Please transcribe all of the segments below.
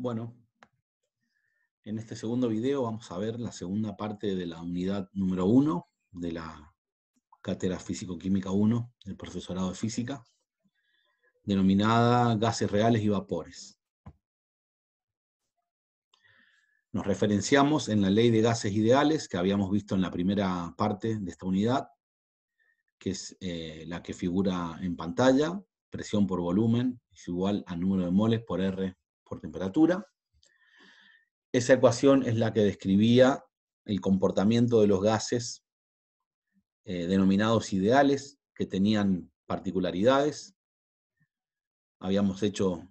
Bueno, en este segundo video vamos a ver la segunda parte de la unidad número 1 de la cátedra Físico-Química 1 del profesorado de Física, denominada Gases Reales y Vapores. Nos referenciamos en la ley de gases ideales que habíamos visto en la primera parte de esta unidad, que es eh, la que figura en pantalla, presión por volumen es igual a número de moles por R por temperatura. Esa ecuación es la que describía el comportamiento de los gases eh, denominados ideales, que tenían particularidades. Habíamos hecho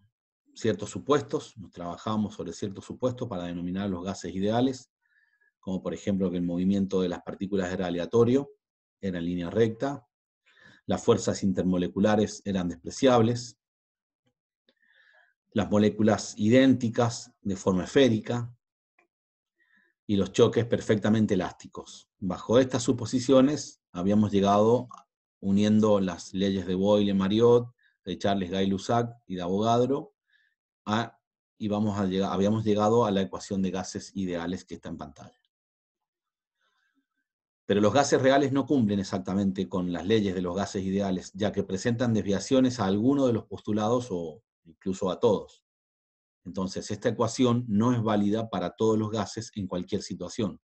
ciertos supuestos, nos trabajábamos sobre ciertos supuestos para denominar los gases ideales, como por ejemplo que el movimiento de las partículas era aleatorio, era en línea recta, las fuerzas intermoleculares eran despreciables, las moléculas idénticas de forma esférica y los choques perfectamente elásticos. Bajo estas suposiciones habíamos llegado uniendo las leyes de Boyle, Mariot, de Charles Gay-Lussac y de Avogadro, a, y vamos a llegar, habíamos llegado a la ecuación de gases ideales que está en pantalla. Pero los gases reales no cumplen exactamente con las leyes de los gases ideales, ya que presentan desviaciones a alguno de los postulados o incluso a todos. Entonces, esta ecuación no es válida para todos los gases en cualquier situación.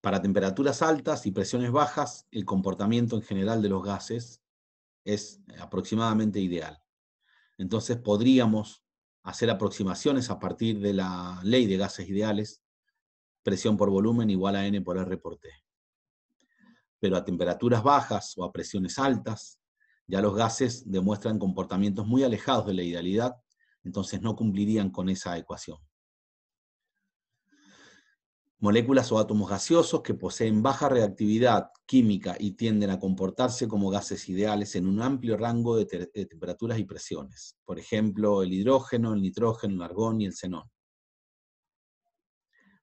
Para temperaturas altas y presiones bajas, el comportamiento en general de los gases es aproximadamente ideal. Entonces podríamos hacer aproximaciones a partir de la ley de gases ideales, presión por volumen igual a N por R por T pero a temperaturas bajas o a presiones altas, ya los gases demuestran comportamientos muy alejados de la idealidad, entonces no cumplirían con esa ecuación. Moléculas o átomos gaseosos que poseen baja reactividad química y tienden a comportarse como gases ideales en un amplio rango de, de temperaturas y presiones. Por ejemplo, el hidrógeno, el nitrógeno, el argón y el xenón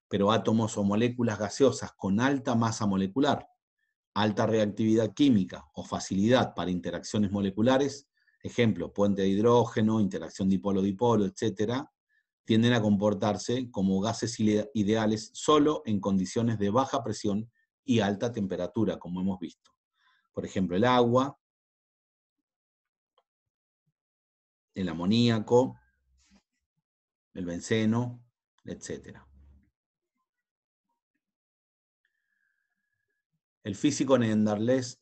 pero átomos o moléculas gaseosas con alta masa molecular, alta reactividad química o facilidad para interacciones moleculares, ejemplo, puente de hidrógeno, interacción dipolo-dipolo, etc., tienden a comportarse como gases ideales solo en condiciones de baja presión y alta temperatura, como hemos visto. Por ejemplo, el agua, el amoníaco, el benceno, etcétera. El físico Neandarles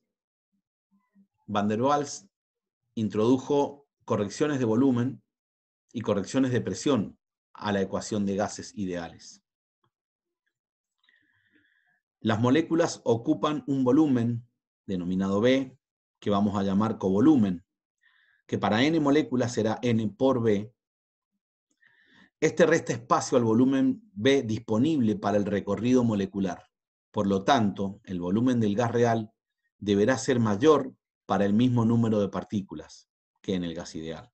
van der Waals introdujo correcciones de volumen y correcciones de presión a la ecuación de gases ideales. Las moléculas ocupan un volumen, denominado B, que vamos a llamar covolumen, que para n moléculas será n por B. Este resta espacio al volumen B disponible para el recorrido molecular. Por lo tanto, el volumen del gas real deberá ser mayor para el mismo número de partículas que en el gas ideal.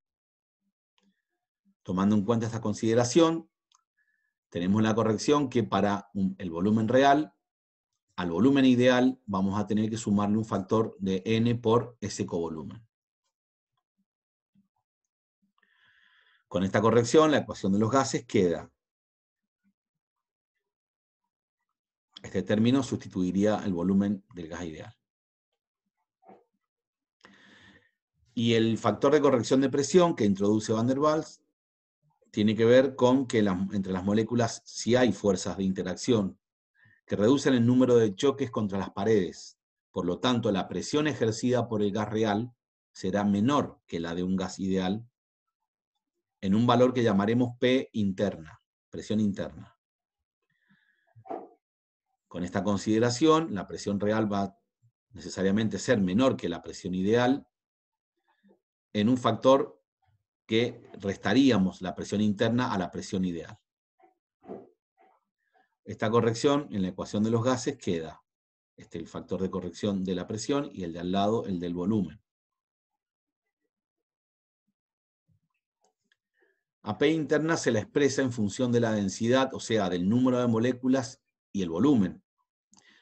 Tomando en cuenta esta consideración, tenemos la corrección que para el volumen real, al volumen ideal, vamos a tener que sumarle un factor de n por ese covolumen. Con esta corrección, la ecuación de los gases queda Este término sustituiría el volumen del gas ideal. Y el factor de corrección de presión que introduce Van der Waals tiene que ver con que entre las moléculas si hay fuerzas de interacción que reducen el número de choques contra las paredes. Por lo tanto, la presión ejercida por el gas real será menor que la de un gas ideal en un valor que llamaremos P interna, presión interna. Con esta consideración, la presión real va necesariamente a ser menor que la presión ideal en un factor que restaríamos la presión interna a la presión ideal. Esta corrección en la ecuación de los gases queda este, el factor de corrección de la presión y el de al lado, el del volumen. A P interna se la expresa en función de la densidad, o sea, del número de moléculas y el volumen.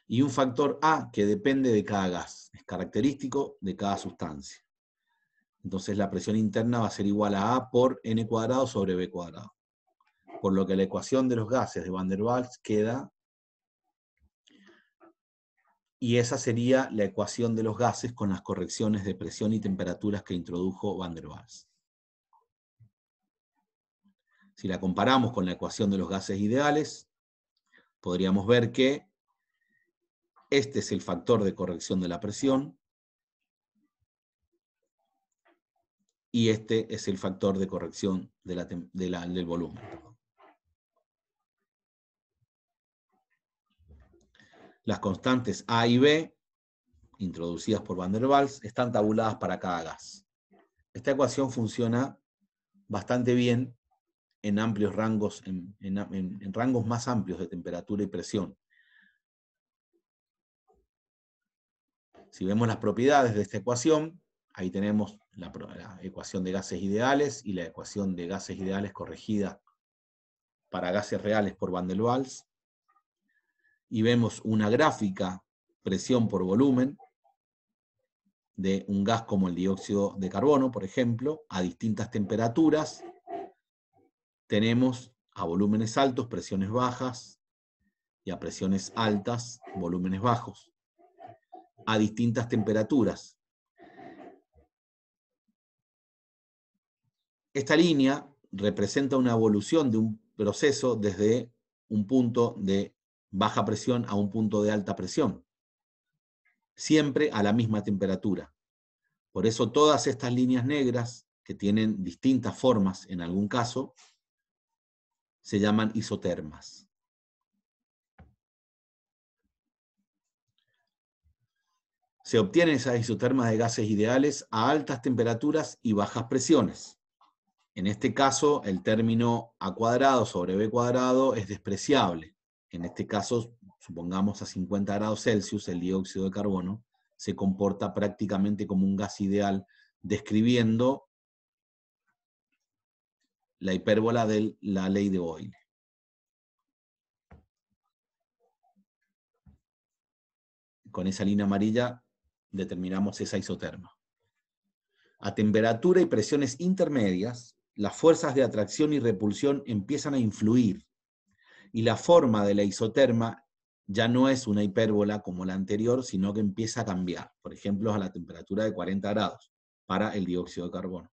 Y un factor A que depende de cada gas, es característico de cada sustancia. Entonces la presión interna va a ser igual a A por N cuadrado sobre B cuadrado. Por lo que la ecuación de los gases de Van der Waals queda... Y esa sería la ecuación de los gases con las correcciones de presión y temperaturas que introdujo Van der Waals. Si la comparamos con la ecuación de los gases ideales, podríamos ver que este es el factor de corrección de la presión y este es el factor de corrección de del volumen. Las constantes A y B, introducidas por Van der Waals, están tabuladas para cada gas. Esta ecuación funciona bastante bien en amplios rangos, en, rangos más amplios de temperatura y presión. Si vemos las propiedades de esta ecuación, ahí tenemos la, la, ecuación de gases ideales y la ecuación de gases ideales corregida para gases reales por Van der Waals. Y vemos una gráfica presión por volumen de un gas como el dióxido de carbono, por ejemplo, a distintas temperaturas tenemos a volúmenes altos presiones bajas y a presiones altas volúmenes bajos, a distintas temperaturas. Esta línea representa una evolución de un proceso desde un punto de baja presión a un punto de alta presión, siempre a la misma temperatura. Por eso todas estas líneas negras, que tienen distintas formas en algún caso, se llaman isotermas. Se obtienen esas isotermas de gases ideales a altas temperaturas y bajas presiones. En este caso, el término A cuadrado sobre B cuadrado es despreciable. En este caso, supongamos a 50 grados Celsius, el dióxido de carbono se comporta prácticamente como un gas ideal, describiendo la hipérbola de la ley de Boyle. Con esa línea amarilla determinamos esa isoterma. A temperatura y presiones intermedias, las fuerzas de atracción y repulsión empiezan a influir y la forma de la isoterma ya no es una hipérbola como la anterior, sino que empieza a cambiar, por ejemplo, a la temperatura de 40 grados para el dióxido de carbono,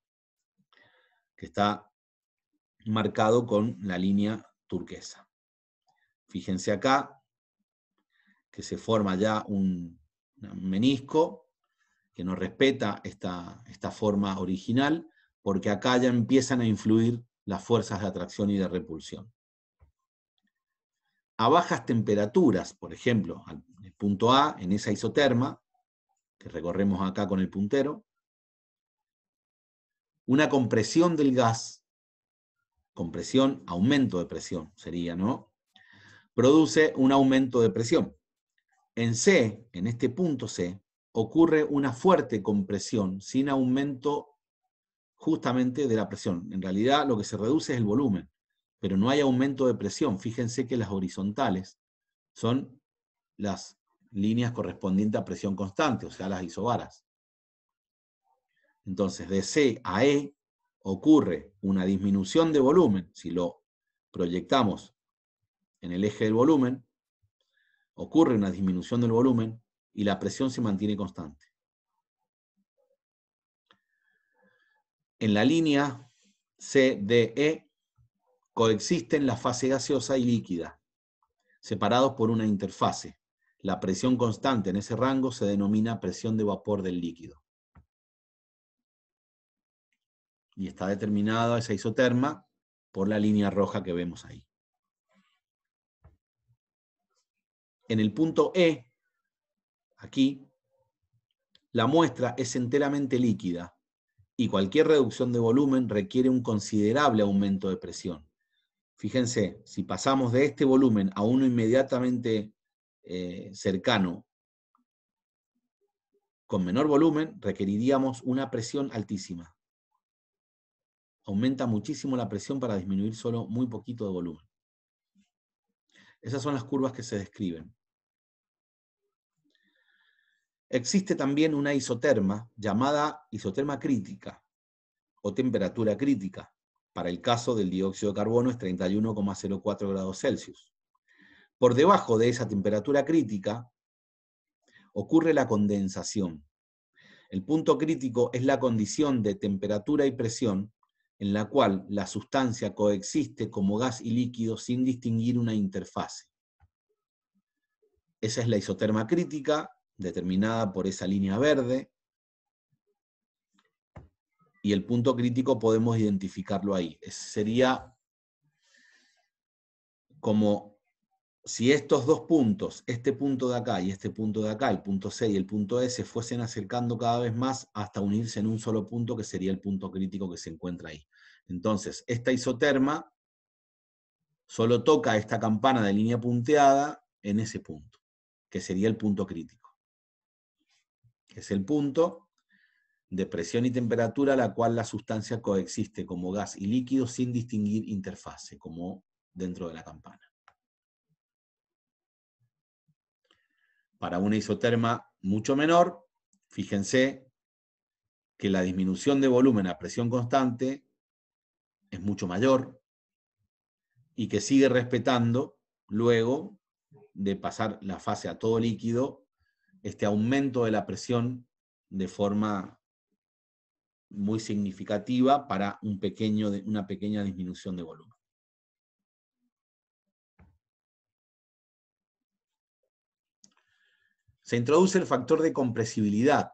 que está marcado con la línea turquesa. Fíjense acá que se forma ya un menisco que no respeta esta, esta forma original, porque acá ya empiezan a influir las fuerzas de atracción y de repulsión. A bajas temperaturas, por ejemplo, el punto A, en esa isoterma, que recorremos acá con el puntero, una compresión del gas compresión, aumento de presión sería, ¿no? Produce un aumento de presión. En C, en este punto C, ocurre una fuerte compresión sin aumento justamente de la presión. En realidad lo que se reduce es el volumen, pero no hay aumento de presión. Fíjense que las horizontales son las líneas correspondientes a presión constante, o sea, las isobaras. Entonces, de C a E ocurre una disminución de volumen, si lo proyectamos en el eje del volumen, ocurre una disminución del volumen y la presión se mantiene constante. En la línea CDE coexisten la fase gaseosa y líquida, separados por una interfase. La presión constante en ese rango se denomina presión de vapor del líquido. y está determinada esa isoterma por la línea roja que vemos ahí. En el punto E, aquí, la muestra es enteramente líquida y cualquier reducción de volumen requiere un considerable aumento de presión. Fíjense, si pasamos de este volumen a uno inmediatamente eh, cercano con menor volumen, requeriríamos una presión altísima aumenta muchísimo la presión para disminuir solo muy poquito de volumen. Esas son las curvas que se describen. Existe también una isoterma llamada isoterma crítica o temperatura crítica. Para el caso del dióxido de carbono es 31,04 grados Celsius. Por debajo de esa temperatura crítica ocurre la condensación. El punto crítico es la condición de temperatura y presión en la cual la sustancia coexiste como gas y líquido sin distinguir una interfase. Esa es la isoterma crítica, determinada por esa línea verde, y el punto crítico podemos identificarlo ahí. sería como si estos dos puntos, este punto de acá y este punto de acá, el punto C y el punto e, S, fuesen acercando cada vez más hasta unirse en un solo punto, que sería el punto crítico que se encuentra ahí. Entonces, esta isoterma solo toca esta campana de línea punteada en ese punto, que sería el punto crítico. es el punto de presión y temperatura a la cual la sustancia coexiste como gas y líquido sin distinguir interfase, como dentro de la campana. para una isoterma mucho menor, fíjense que la disminución de volumen a presión constante es mucho mayor y que sigue respetando luego de pasar la fase a todo líquido, este aumento de la presión de forma muy significativa para un pequeño, una pequeña disminución de volumen. se introduce el factor de compresibilidad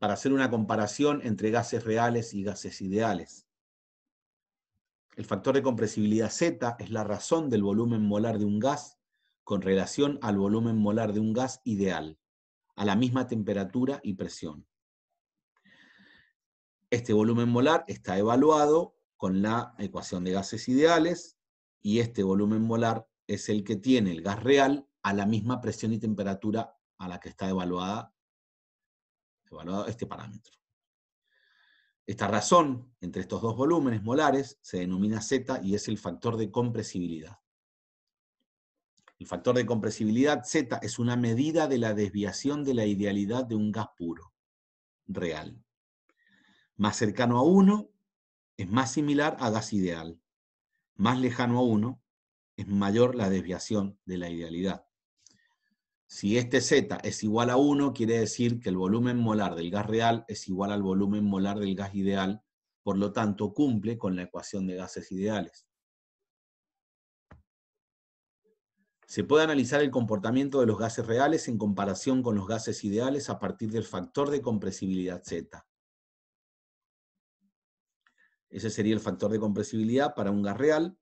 para hacer una comparación entre gases reales y gases ideales. El factor de compresibilidad Z es la razón del volumen molar de un gas con relación al volumen molar de un gas ideal, a la misma temperatura y presión. Este volumen molar está evaluado con la ecuación de gases ideales y este volumen molar es el que tiene el gas real a la misma presión y temperatura a la que está evaluada, evaluado este parámetro. Esta razón entre estos dos volúmenes molares se denomina Z y es el factor de compresibilidad. El factor de compresibilidad Z es una medida de la desviación de la idealidad de un gas puro, real. Más cercano a 1 es más similar a gas ideal. Más lejano a 1 es mayor la desviación de la idealidad. Si este Z es igual a 1, quiere decir que el volumen molar del gas real es igual al volumen molar del gas ideal, por lo tanto cumple con la ecuación de gases ideales. Se puede analizar el comportamiento de los gases reales en comparación con los gases ideales a partir del factor de compresibilidad Z. Ese sería el factor de compresibilidad para un gas real,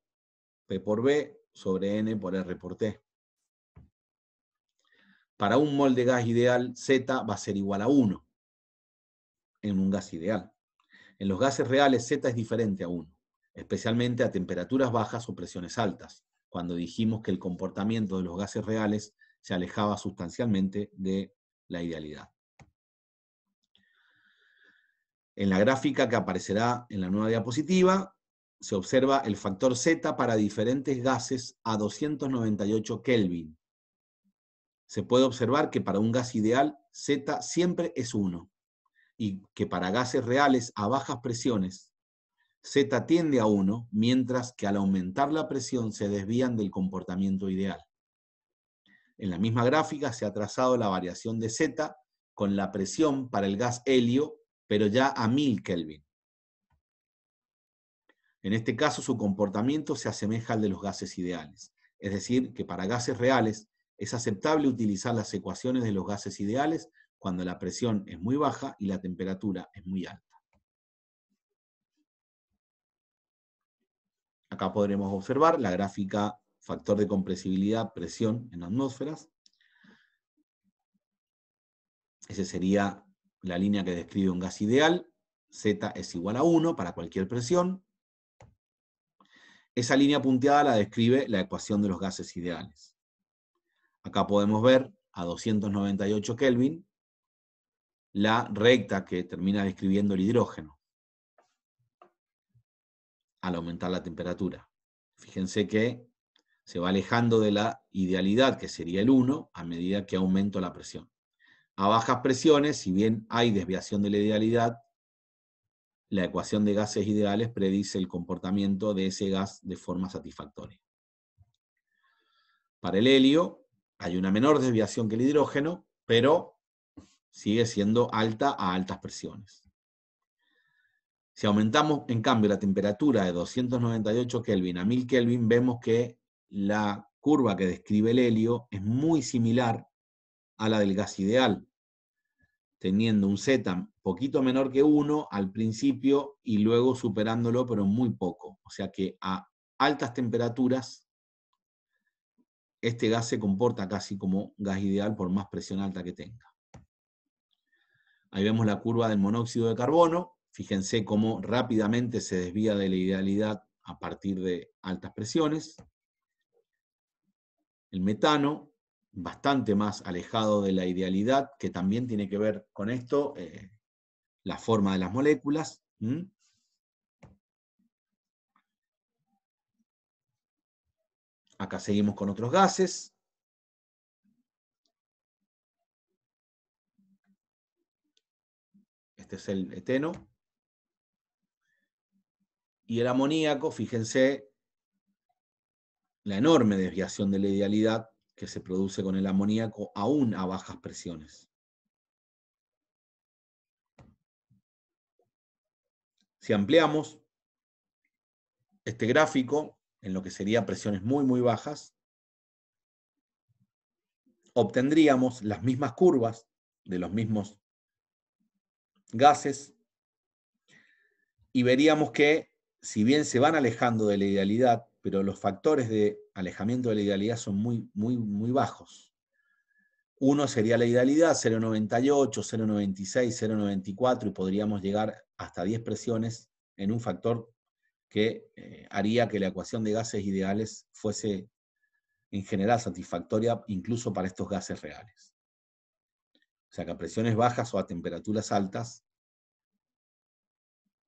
P por B sobre N por R por T para un mol de gas ideal, Z va a ser igual a 1 en un gas ideal. En los gases reales, Z es diferente a 1, especialmente a temperaturas bajas o presiones altas, cuando dijimos que el comportamiento de los gases reales se alejaba sustancialmente de la idealidad. En la gráfica que aparecerá en la nueva diapositiva, se observa el factor Z para diferentes gases a 298 Kelvin, se puede observar que para un gas ideal Z siempre es 1 y que para gases reales a bajas presiones Z tiende a 1, mientras que al aumentar la presión se desvían del comportamiento ideal. En la misma gráfica se ha trazado la variación de Z con la presión para el gas helio, pero ya a 1000 Kelvin. En este caso su comportamiento se asemeja al de los gases ideales, es decir, que para gases reales es aceptable utilizar las ecuaciones de los gases ideales cuando la presión es muy baja y la temperatura es muy alta. Acá podremos observar la gráfica factor de compresibilidad, presión en atmósferas. Esa sería la línea que describe un gas ideal. Z es igual a 1 para cualquier presión. Esa línea punteada la describe la ecuación de los gases ideales. Acá podemos ver a 298 Kelvin la recta que termina describiendo el hidrógeno al aumentar la temperatura. Fíjense que se va alejando de la idealidad, que sería el 1, a medida que aumento la presión. A bajas presiones, si bien hay desviación de la idealidad, la ecuación de gases ideales predice el comportamiento de ese gas de forma satisfactoria. Para el helio, hay una menor desviación que el hidrógeno, pero sigue siendo alta a altas presiones. Si aumentamos, en cambio, la temperatura de 298 Kelvin a 1000 Kelvin, vemos que la curva que describe el helio es muy similar a la del gas ideal, teniendo un Z poquito menor que 1 al principio y luego superándolo, pero muy poco. O sea que a altas temperaturas este gas se comporta casi como gas ideal por más presión alta que tenga. Ahí vemos la curva del monóxido de carbono. Fíjense cómo rápidamente se desvía de la idealidad a partir de altas presiones. El metano, bastante más alejado de la idealidad, que también tiene que ver con esto, eh, la forma de las moléculas. Acá seguimos con otros gases. Este es el eteno. Y el amoníaco, fíjense la enorme desviación de la idealidad que se produce con el amoníaco aún a bajas presiones. Si ampliamos este gráfico, en lo que serían presiones muy, muy bajas, obtendríamos las mismas curvas de los mismos gases y veríamos que, si bien se van alejando de la idealidad, pero los factores de alejamiento de la idealidad son muy, muy, muy bajos. Uno sería la idealidad, 0,98, 0,96, 0,94 y podríamos llegar hasta 10 presiones en un factor que eh, haría que la ecuación de gases ideales fuese en general satisfactoria incluso para estos gases reales. O sea que a presiones bajas o a temperaturas altas,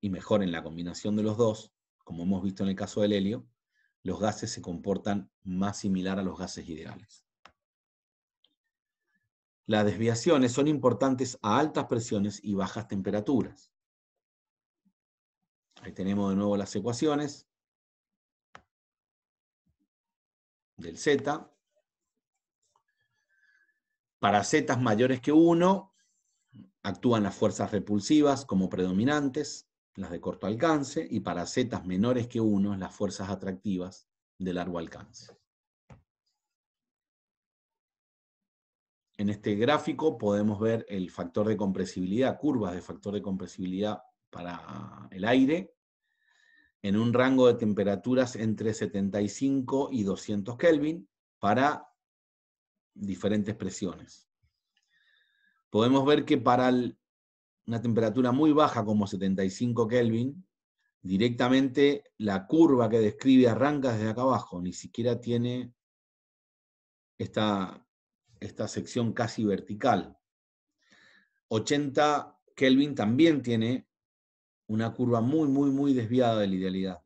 y mejor en la combinación de los dos, como hemos visto en el caso del helio, los gases se comportan más similar a los gases ideales. Las desviaciones son importantes a altas presiones y bajas temperaturas. Ahí tenemos de nuevo las ecuaciones del z. Para z mayores que 1, actúan las fuerzas repulsivas como predominantes, las de corto alcance, y para z menores que 1, las fuerzas atractivas de largo alcance. En este gráfico podemos ver el factor de compresibilidad, curvas de factor de compresibilidad para el aire, en un rango de temperaturas entre 75 y 200 Kelvin para diferentes presiones. Podemos ver que para una temperatura muy baja como 75 Kelvin, directamente la curva que describe arranca desde acá abajo, ni siquiera tiene esta sección casi vertical. 80 Kelvin también tiene una curva muy, muy, muy desviada de la idealidad.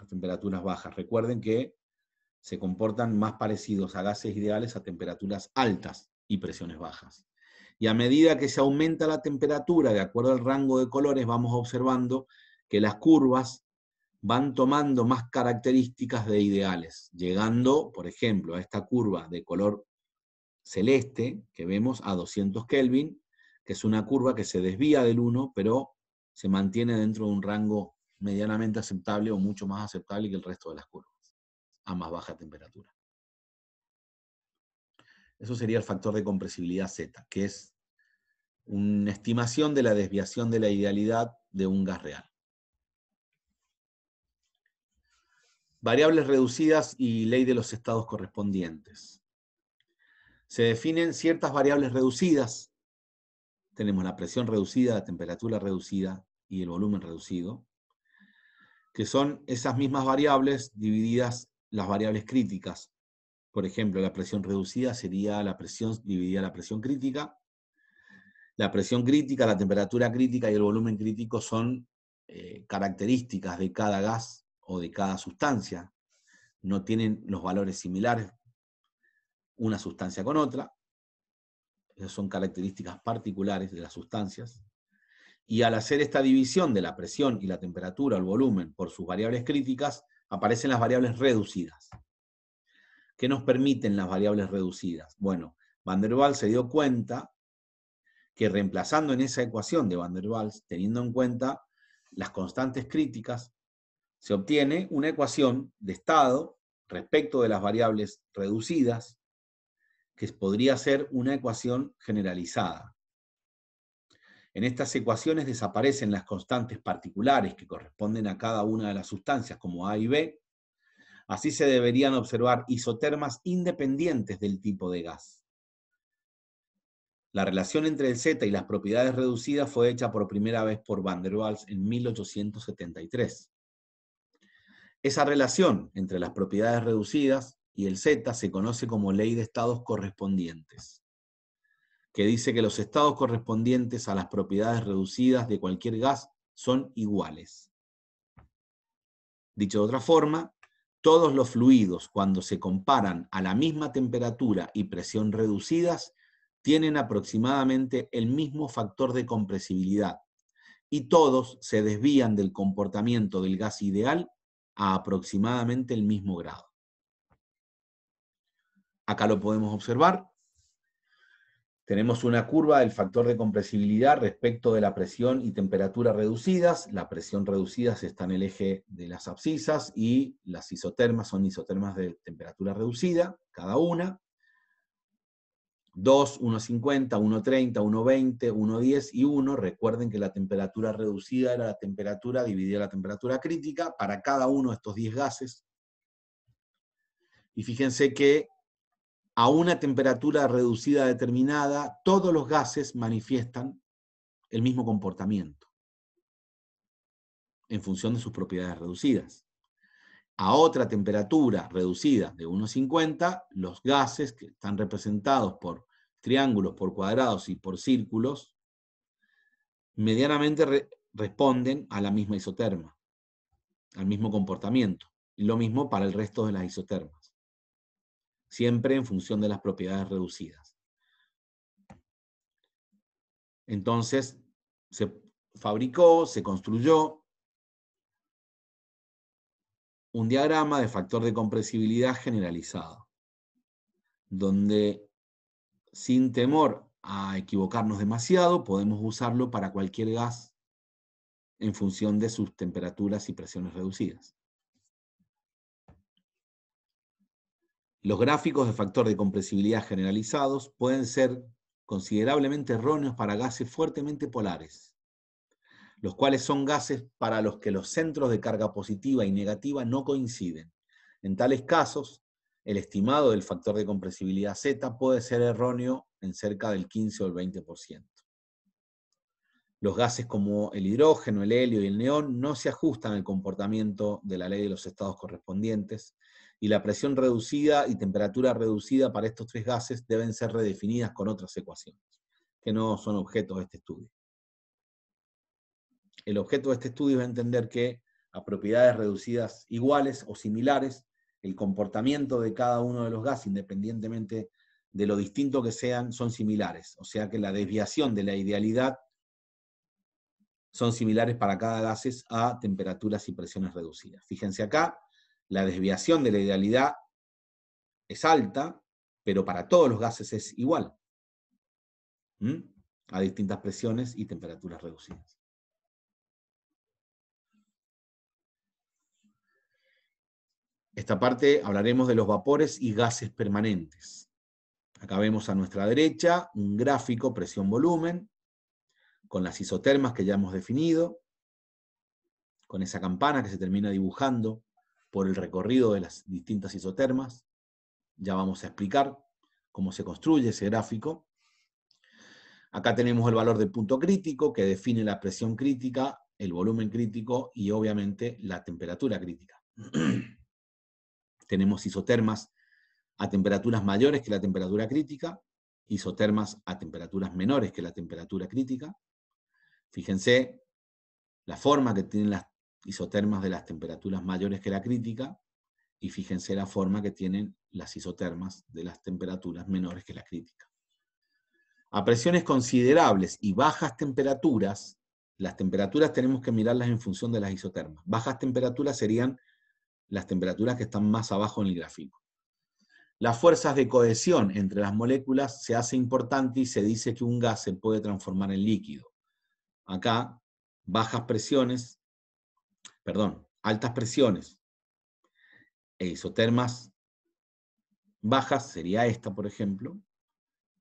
a temperaturas bajas. Recuerden que se comportan más parecidos a gases ideales a temperaturas altas y presiones bajas. Y a medida que se aumenta la temperatura, de acuerdo al rango de colores, vamos observando que las curvas van tomando más características de ideales, llegando, por ejemplo, a esta curva de color celeste que vemos a 200 Kelvin, que es una curva que se desvía del 1, pero se mantiene dentro de un rango medianamente aceptable o mucho más aceptable que el resto de las curvas, a más baja temperatura. Eso sería el factor de compresibilidad Z, que es una estimación de la desviación de la idealidad de un gas real. Variables reducidas y ley de los estados correspondientes. Se definen ciertas variables reducidas tenemos la presión reducida, la temperatura reducida y el volumen reducido, que son esas mismas variables divididas las variables críticas. Por ejemplo, la presión reducida sería la presión dividida la presión crítica. La presión crítica, la temperatura crítica y el volumen crítico son eh, características de cada gas o de cada sustancia. No tienen los valores similares una sustancia con otra esas son características particulares de las sustancias, y al hacer esta división de la presión y la temperatura, el volumen, por sus variables críticas, aparecen las variables reducidas. ¿Qué nos permiten las variables reducidas? Bueno, Van der Waals se dio cuenta que reemplazando en esa ecuación de Van der Waals, teniendo en cuenta las constantes críticas, se obtiene una ecuación de estado respecto de las variables reducidas que podría ser una ecuación generalizada. En estas ecuaciones desaparecen las constantes particulares que corresponden a cada una de las sustancias, como A y B. Así se deberían observar isotermas independientes del tipo de gas. La relación entre el Z y las propiedades reducidas fue hecha por primera vez por Van der Waals en 1873. Esa relación entre las propiedades reducidas y el Z se conoce como ley de estados correspondientes, que dice que los estados correspondientes a las propiedades reducidas de cualquier gas son iguales. Dicho de otra forma, todos los fluidos cuando se comparan a la misma temperatura y presión reducidas tienen aproximadamente el mismo factor de compresibilidad y todos se desvían del comportamiento del gas ideal a aproximadamente el mismo grado. Acá lo podemos observar. Tenemos una curva del factor de compresibilidad respecto de la presión y temperatura reducidas. La presión reducida está en el eje de las abscisas y las isotermas son isotermas de temperatura reducida, cada una. 2, 1,50, 1,30, 1,20, 1,10 y 1. Recuerden que la temperatura reducida era la temperatura dividida la temperatura crítica para cada uno de estos 10 gases. Y fíjense que a una temperatura reducida determinada, todos los gases manifiestan el mismo comportamiento en función de sus propiedades reducidas. A otra temperatura reducida de 1,50, los gases que están representados por triángulos, por cuadrados y por círculos, medianamente responden a la misma isoterma, al mismo comportamiento. Y lo mismo para el resto de las isotermas siempre en función de las propiedades reducidas. Entonces, se fabricó, se construyó un diagrama de factor de compresibilidad generalizado, donde sin temor a equivocarnos demasiado, podemos usarlo para cualquier gas en función de sus temperaturas y presiones reducidas. Los gráficos de factor de compresibilidad generalizados pueden ser considerablemente erróneos para gases fuertemente polares, los cuales son gases para los que los centros de carga positiva y negativa no coinciden. En tales casos, el estimado del factor de compresibilidad Z puede ser erróneo en cerca del 15 o el 20%. Los gases como el hidrógeno, el helio y el neón no se ajustan al comportamiento de la ley de los estados correspondientes, y la presión reducida y temperatura reducida para estos tres gases deben ser redefinidas con otras ecuaciones, que no son objeto de este estudio. El objeto de este estudio es entender que a propiedades reducidas iguales o similares, el comportamiento de cada uno de los gases, independientemente de lo distinto que sean, son similares. O sea que la desviación de la idealidad son similares para cada gases a temperaturas y presiones reducidas. Fíjense acá, la desviación de la idealidad es alta, pero para todos los gases es igual, a distintas presiones y temperaturas reducidas. Esta parte hablaremos de los vapores y gases permanentes. Acá vemos a nuestra derecha un gráfico presión-volumen con las isotermas que ya hemos definido, con esa campana que se termina dibujando por el recorrido de las distintas isotermas. Ya vamos a explicar cómo se construye ese gráfico. Acá tenemos el valor del punto crítico que define la presión crítica, el volumen crítico y obviamente la temperatura crítica. tenemos isotermas a temperaturas mayores que la temperatura crítica, isotermas a temperaturas menores que la temperatura crítica. Fíjense la forma que tienen las isotermas de las temperaturas mayores que la crítica, y fíjense la forma que tienen las isotermas de las temperaturas menores que la crítica. A presiones considerables y bajas temperaturas, las temperaturas tenemos que mirarlas en función de las isotermas. Bajas temperaturas serían las temperaturas que están más abajo en el gráfico. Las fuerzas de cohesión entre las moléculas se hace importante y se dice que un gas se puede transformar en líquido. Acá, bajas presiones perdón, altas presiones e isotermas bajas, sería esta, por ejemplo,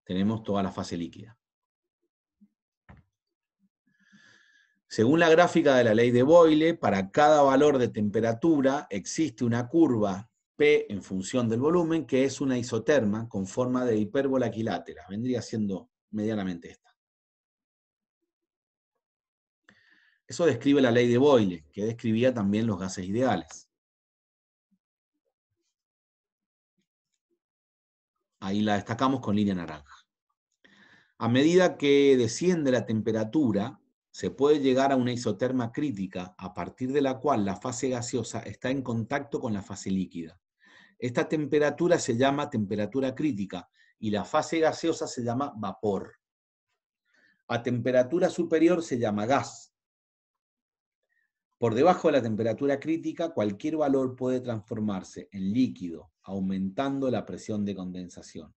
tenemos toda la fase líquida. Según la gráfica de la ley de Boyle, para cada valor de temperatura existe una curva P en función del volumen, que es una isoterma con forma de hipérbola equilátera, Vendría siendo medianamente esta. Eso describe la ley de Boyle, que describía también los gases ideales. Ahí la destacamos con línea naranja. A medida que desciende la temperatura, se puede llegar a una isoterma crítica a partir de la cual la fase gaseosa está en contacto con la fase líquida. Esta temperatura se llama temperatura crítica y la fase gaseosa se llama vapor. A temperatura superior se llama gas por debajo de la temperatura crítica, cualquier valor puede transformarse en líquido, aumentando la presión de condensación.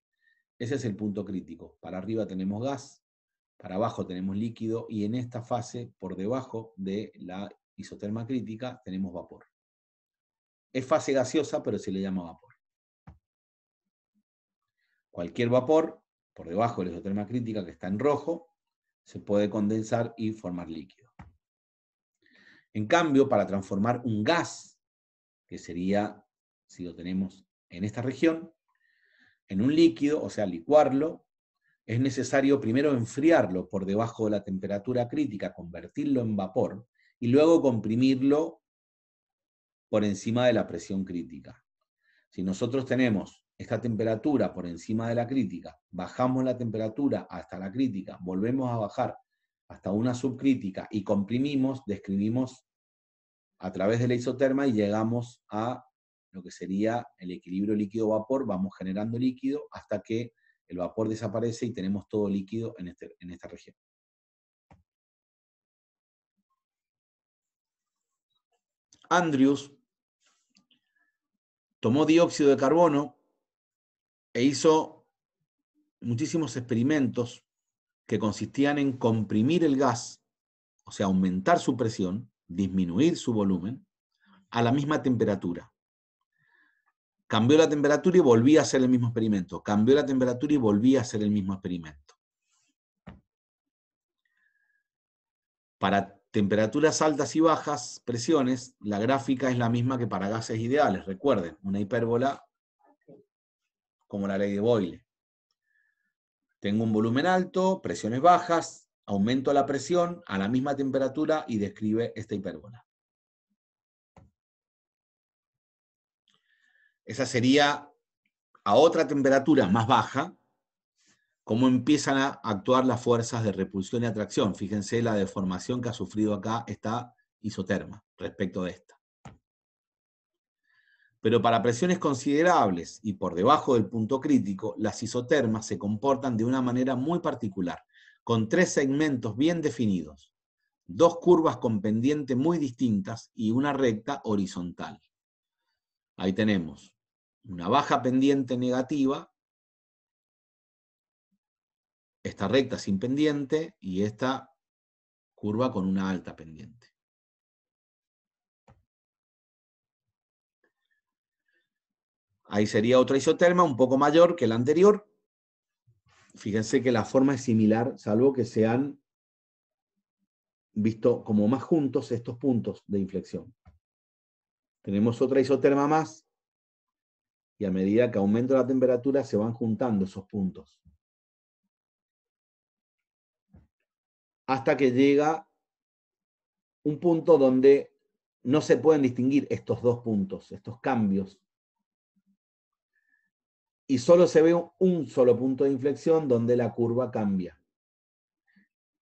Ese es el punto crítico. Para arriba tenemos gas, para abajo tenemos líquido y en esta fase, por debajo de la isoterma crítica, tenemos vapor. Es fase gaseosa, pero se le llama vapor. Cualquier vapor, por debajo de la isoterma crítica que está en rojo, se puede condensar y formar líquido. En cambio, para transformar un gas, que sería, si lo tenemos en esta región, en un líquido, o sea, licuarlo, es necesario primero enfriarlo por debajo de la temperatura crítica, convertirlo en vapor, y luego comprimirlo por encima de la presión crítica. Si nosotros tenemos esta temperatura por encima de la crítica, bajamos la temperatura hasta la crítica, volvemos a bajar hasta una subcrítica y comprimimos, describimos a través de la isoterma y llegamos a lo que sería el equilibrio líquido-vapor, vamos generando líquido hasta que el vapor desaparece y tenemos todo líquido en, este, esta región. Andrews tomó dióxido de carbono e hizo muchísimos experimentos que consistían en comprimir el gas, o sea, aumentar su presión, disminuir su volumen a la misma temperatura. Cambió la temperatura y volví a hacer el mismo experimento. Cambió la temperatura y volví a hacer el mismo experimento. Para temperaturas altas y bajas, presiones, la gráfica es la misma que para gases ideales. Recuerden, una hipérbola como la ley de Boyle. Tengo un volumen alto, presiones bajas, Aumento la presión a la misma temperatura y describe esta hipérbola. Esa sería a otra temperatura más baja, cómo empiezan a actuar las fuerzas de repulsión y atracción. Fíjense la deformación que ha sufrido acá esta isoterma respecto de esta. Pero para presiones considerables y por debajo del punto crítico, las isotermas se comportan de una manera muy particular con tres segmentos bien definidos, dos curvas con pendiente muy distintas y una recta horizontal. Ahí tenemos una baja pendiente negativa, esta recta sin pendiente y esta curva con una alta pendiente. Ahí sería otra isoterma un poco mayor que la anterior, fíjense que la forma es similar, salvo que se han visto como más juntos estos puntos de inflexión. Tenemos otra isoterma más y a medida que aumenta la temperatura se van juntando esos puntos. Hasta que llega un punto donde no se pueden distinguir estos dos puntos, estos cambios y solo se ve un solo punto de inflexión donde la curva cambia.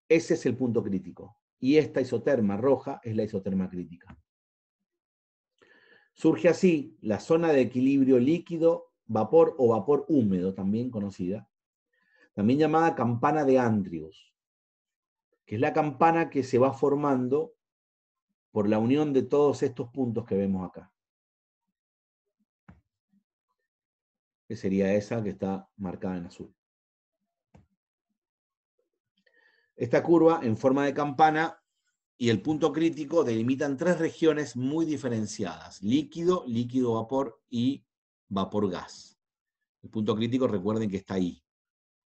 Ese es el punto crítico. Y esta isoterma roja es la isoterma crítica. Surge así la zona de equilibrio líquido, vapor o vapor húmedo, también conocida, también llamada campana de Andrius, que es la campana que se va formando por la unión de todos estos puntos que vemos acá. que sería esa que está marcada en azul. Esta curva en forma de campana y el punto crítico delimitan tres regiones muy diferenciadas, líquido, líquido-vapor y vapor-gas. El punto crítico, recuerden que está ahí.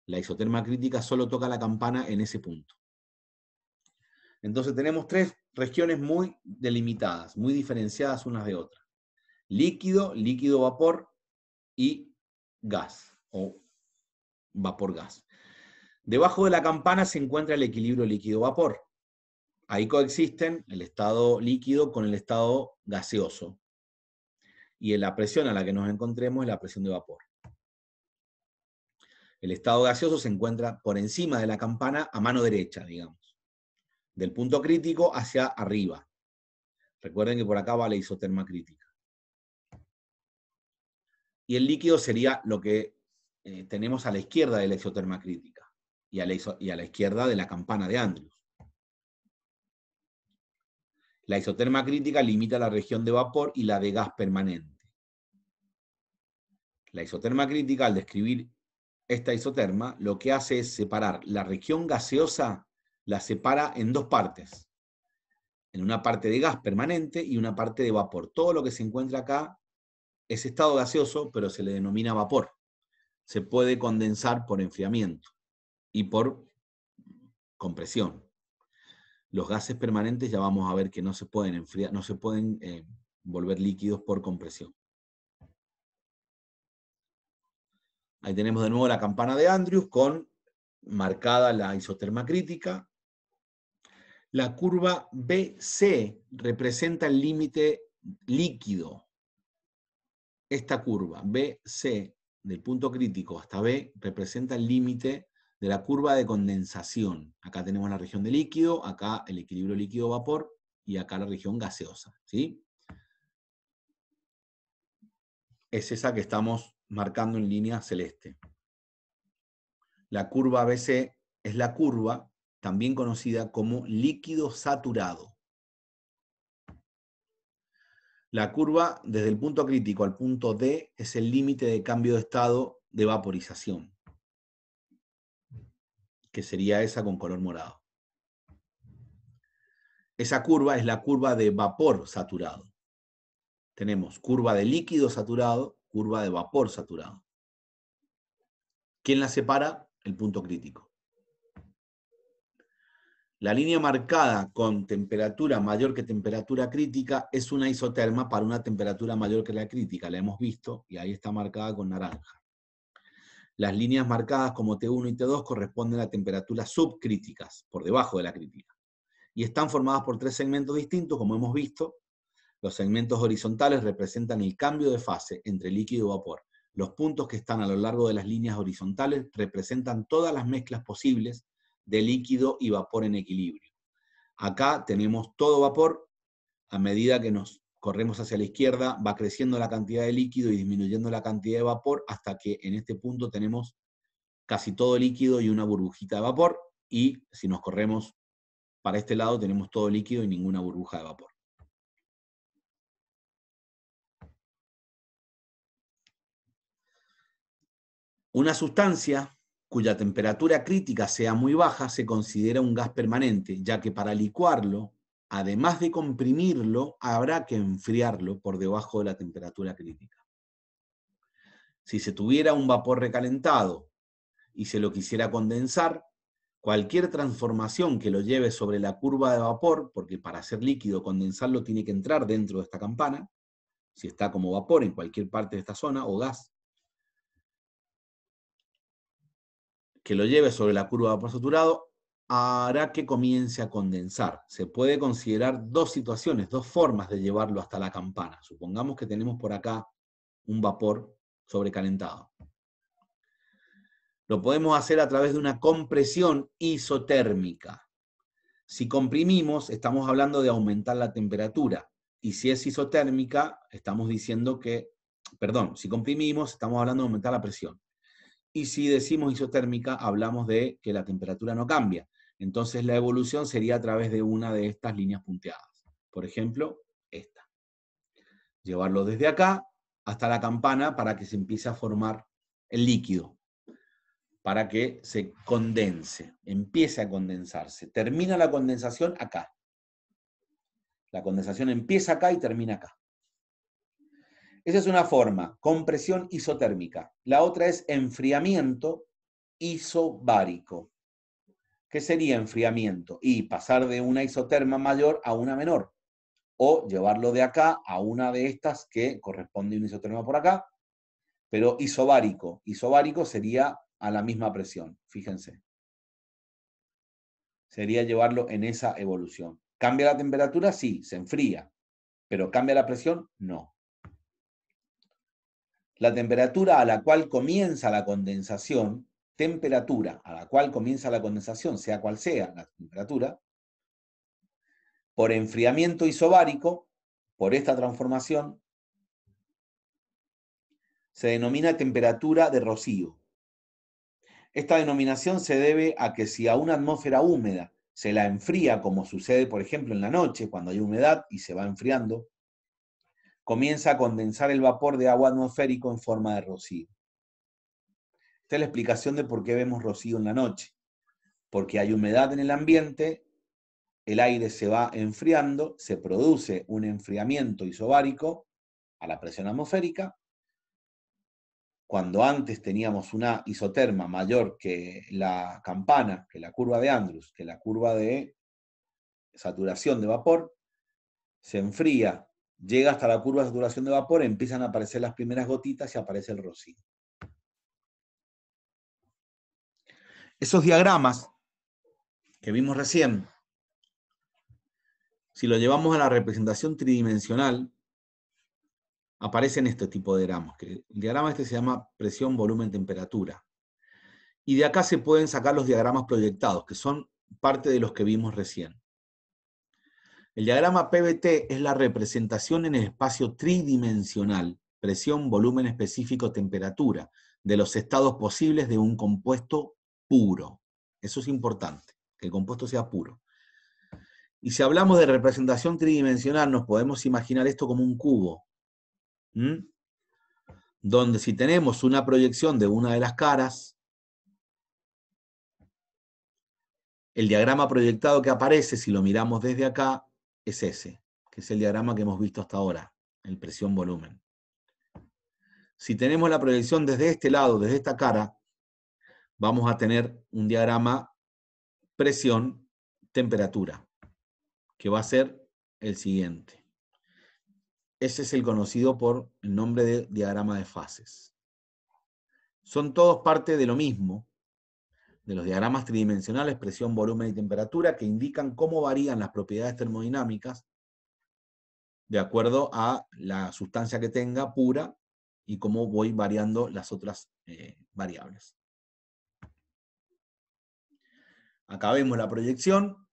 La isoterma crítica solo toca la campana en ese punto. Entonces tenemos tres regiones muy delimitadas, muy diferenciadas unas de otras. Líquido, líquido-vapor y gas o vapor gas. Debajo de la campana se encuentra el equilibrio líquido-vapor. Ahí coexisten el estado líquido con el estado gaseoso. Y la presión a la que nos encontremos es la presión de vapor. El estado gaseoso se encuentra por encima de la campana a mano derecha, digamos. Del punto crítico hacia arriba. Recuerden que por acá va la isoterma crítica y el líquido sería lo que eh, tenemos a la izquierda de la isoterma crítica y y a la izquierda de la campana de Andrews. La isoterma crítica limita la región de vapor y la de gas permanente. La isoterma crítica, al describir esta isoterma, lo que hace es separar la región gaseosa, la separa en dos partes. En una parte de gas permanente y una parte de vapor. Todo lo que se encuentra acá es estado gaseoso, pero se le denomina vapor. Se puede condensar por enfriamiento y por compresión. Los gases permanentes ya vamos a ver que no se pueden enfriar, no se pueden eh, volver líquidos por compresión. Ahí tenemos de nuevo la campana de Andrews con marcada la isoterma crítica. La curva BC representa el límite líquido esta curva BC del punto crítico hasta B representa el límite de la curva de condensación. Acá tenemos la región de líquido, acá el equilibrio líquido-vapor y acá la región gaseosa. ¿sí? Es esa que estamos marcando en línea celeste. La curva BC es la curva también conocida como líquido saturado. La curva desde el punto crítico al punto D es el límite de cambio de estado de vaporización, que sería esa con color morado. Esa curva es la curva de vapor saturado. Tenemos curva de líquido saturado, curva de vapor saturado. ¿Quién la separa? El punto crítico. La línea marcada con temperatura mayor que temperatura crítica es una isoterma para una temperatura mayor que la crítica, la hemos visto, y ahí está marcada con naranja. Las líneas marcadas como T1 y T2 corresponden a temperaturas subcríticas, por debajo de la crítica. Y están formadas por tres segmentos distintos, como hemos visto. Los segmentos horizontales representan el cambio de fase entre líquido y vapor. Los puntos que están a lo largo de las líneas horizontales representan todas las mezclas posibles de líquido y vapor en equilibrio. Acá tenemos todo vapor, a medida que nos corremos hacia la izquierda va creciendo la cantidad de líquido y disminuyendo la cantidad de vapor hasta que en este punto tenemos casi todo líquido y una burbujita de vapor y si nos corremos para este lado tenemos todo líquido y ninguna burbuja de vapor. Una sustancia cuya temperatura crítica sea muy baja, se considera un gas permanente, ya que para licuarlo, además de comprimirlo, habrá que enfriarlo por debajo de la temperatura crítica. Si se tuviera un vapor recalentado y se lo quisiera condensar, cualquier transformación que lo lleve sobre la curva de vapor, porque para ser líquido condensarlo tiene que entrar dentro de esta campana, si está como vapor en cualquier parte de esta zona, o gas, que lo lleve sobre la curva de vapor saturado hará que comience a condensar. Se puede considerar dos situaciones, dos formas de llevarlo hasta la campana. Supongamos que tenemos por acá un vapor sobrecalentado. Lo podemos hacer a través de una compresión isotérmica. Si comprimimos, estamos hablando de aumentar la temperatura. Y si es isotérmica, estamos diciendo que, perdón, si comprimimos, estamos hablando de aumentar la presión. Y si decimos isotérmica, hablamos de que la temperatura no cambia. Entonces la evolución sería a través de una de estas líneas punteadas. Por ejemplo, esta. Llevarlo desde acá hasta la campana para que se empiece a formar el líquido, para que se condense, empiece a condensarse. Termina la condensación acá. La condensación empieza acá y termina acá. Esa es una forma, compresión isotérmica. La otra es enfriamiento isobárico. ¿Qué sería enfriamiento? Y pasar de una isoterma mayor a una menor. O llevarlo de acá a una de estas que corresponde a una isoterma por acá. Pero isobárico. Isobárico sería a la misma presión. Fíjense. Sería llevarlo en esa evolución. ¿Cambia la temperatura? Sí, se enfría. Pero ¿cambia la presión? No la temperatura a la cual comienza la condensación, temperatura a la cual comienza la condensación, sea cual sea la temperatura, por enfriamiento isobárico, por esta transformación, se denomina temperatura de rocío. Esta denominación se debe a que si a una atmósfera húmeda se la enfría, como sucede por ejemplo en la noche, cuando hay humedad y se va enfriando, comienza a condensar el vapor de agua atmosférico en forma de rocío. Esta es la explicación de por qué vemos rocío en la noche. Porque hay humedad en el ambiente, el aire se va enfriando, se produce un enfriamiento isobárico a la presión atmosférica. Cuando antes teníamos una isoterma mayor que la campana, que la curva de Andrews, que la curva de saturación de vapor, se enfría llega hasta la curva de saturación de vapor, empiezan a aparecer las primeras gotitas y aparece el rocío. Esos diagramas que vimos recién, si lo llevamos a la representación tridimensional, aparecen este tipo de diagramas. El diagrama este se llama presión, volumen, temperatura. Y de acá se pueden sacar los diagramas proyectados, que son parte de los que vimos recién. El diagrama PBT es la representación en el espacio tridimensional, presión, volumen específico, temperatura, de los estados posibles de un compuesto puro. Eso es importante, que el compuesto sea puro. Y si hablamos de representación tridimensional, nos podemos imaginar esto como un cubo, donde si tenemos una proyección de una de las caras, el diagrama proyectado que aparece, si lo miramos desde acá, es ese, que es el diagrama que hemos visto hasta ahora, el presión-volumen. Si tenemos la proyección desde este lado, desde esta cara, vamos a tener un diagrama presión-temperatura, que va a ser el siguiente. Ese es el conocido por el nombre de diagrama de fases. Son todos parte de lo mismo, de los diagramas tridimensionales, presión, volumen y temperatura, que indican cómo varían las propiedades termodinámicas de acuerdo a la sustancia que tenga pura y cómo voy variando las otras eh, variables. Acá vemos la proyección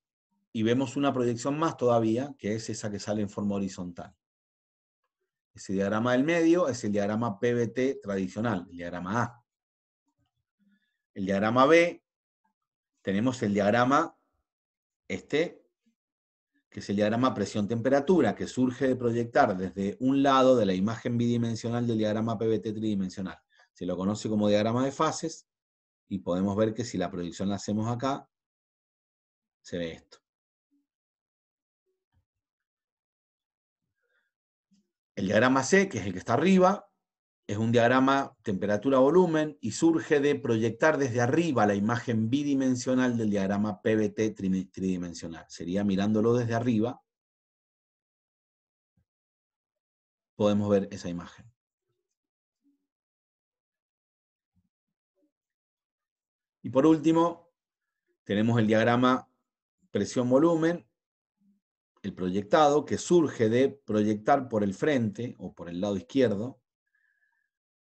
y vemos una proyección más todavía, que es esa que sale en forma horizontal. Ese diagrama del medio es el diagrama PBT tradicional, el diagrama A. El diagrama B tenemos el diagrama este, que es el diagrama presión-temperatura, que surge de proyectar desde un lado de la imagen bidimensional del diagrama PBT tridimensional. Se lo conoce como diagrama de fases, y podemos ver que si la proyección la hacemos acá, se ve esto. El diagrama C, que es el que está arriba, es un diagrama temperatura-volumen y surge de proyectar desde arriba la imagen bidimensional del diagrama PBT tridimensional. Sería mirándolo desde arriba, podemos ver esa imagen. Y por último, tenemos el diagrama presión-volumen, el proyectado, que surge de proyectar por el frente o por el lado izquierdo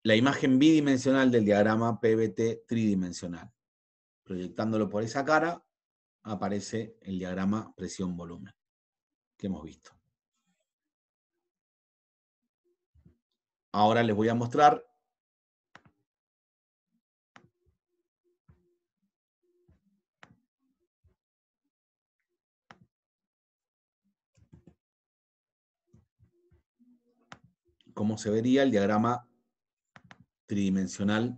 la imagen bidimensional del diagrama PBT tridimensional. Proyectándolo por esa cara, aparece el diagrama presión-volumen que hemos visto. Ahora les voy a mostrar cómo se vería el diagrama tridimensional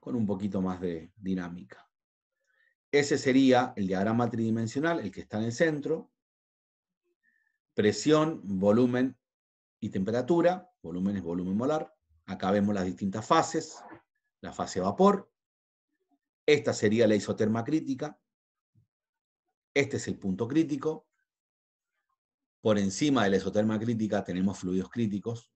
con un poquito más de dinámica. Ese sería el diagrama tridimensional, el que está en el centro. Presión, volumen y temperatura. Volumen es volumen molar. Acá vemos las distintas fases. La fase vapor. Esta sería la isoterma crítica. Este es el punto crítico. Por encima de la isoterma crítica tenemos fluidos críticos.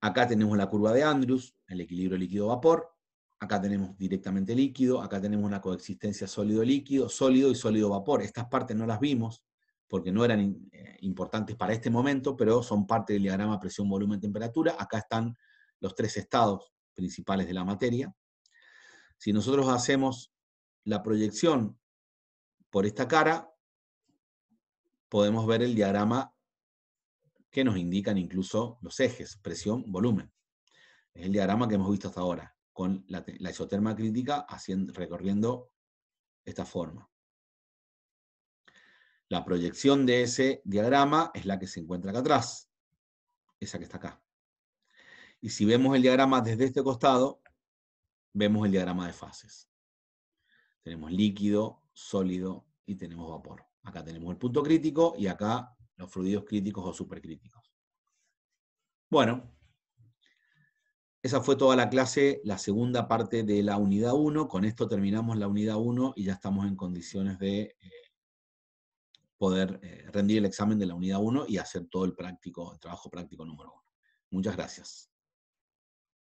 Acá tenemos la curva de Andrews, el equilibrio líquido-vapor. Acá tenemos directamente líquido, acá tenemos la coexistencia sólido-líquido, sólido y sólido-vapor. Estas partes no las vimos porque no eran eh, importantes para este momento, pero son parte del diagrama presión, volumen, temperatura. Acá están los tres estados principales de la materia. Si nosotros hacemos la proyección por esta cara, podemos ver el diagrama que nos indican incluso los ejes, presión, volumen. Es el diagrama que hemos visto hasta ahora, con la, isoterma crítica recorriendo esta forma. La proyección de ese diagrama es la que se encuentra acá atrás, esa que está acá. Y si vemos el diagrama desde este costado, vemos el diagrama de fases. Tenemos líquido, sólido y tenemos vapor. Acá tenemos el punto crítico y acá los fluidos críticos o supercríticos. Bueno, esa fue toda la clase, la segunda parte de la unidad 1. Con esto terminamos la unidad 1 y ya estamos en condiciones de eh, poder eh, rendir el examen de la unidad 1 y hacer todo el práctico, el trabajo práctico número 1. Muchas gracias.